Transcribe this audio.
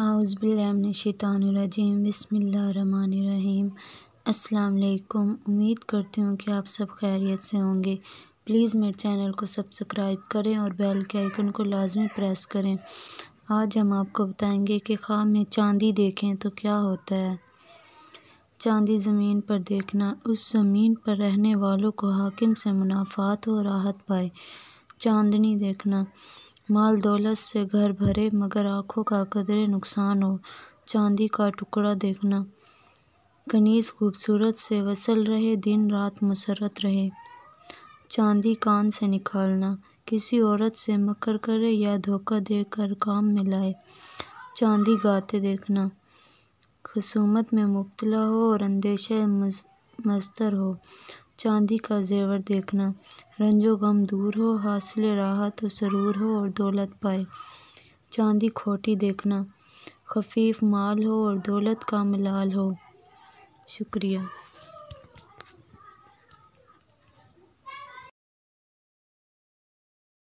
आउज़बिल्लिमिनशैतानरजीम बसमीम अल्लाम उम्मीद करती हूँ कि आप सब खैरियत से होंगे प्लीज़ मेरे चैनल को सब्सक्राइब करें और बेल के आइकन को लाजमी प्रेस करें आज हम आपको बताएंगे कि ख्वाब में चांदी देखें तो क्या होता है चांदी ज़मीन पर देखना उस ज़मीन पर रहने वालों को हाकिम से मुनाफात और राहत पाए चांदनी देखना माल दौलत से घर भरे मगर आँखों का कदरे नुकसान हो चांदी का टुकड़ा देखना कनीज़ खूबसूरत से वसल रहे दिन रात मुसरत रहे चांदी कान से निकालना किसी औरत से मकर करे या धोखा देकर काम में लाए चांदी गाते देखना खसूमत में मुबतला हो और अंदेशे मस्तर हो चांदी का ज़ेवर देखना रंजो गम दूर हो हासिल राहत तो सरूर हो और दौलत पाए चांदी खोटी देखना खफीफ माल हो और दौलत का मलाल हो शुक्रिया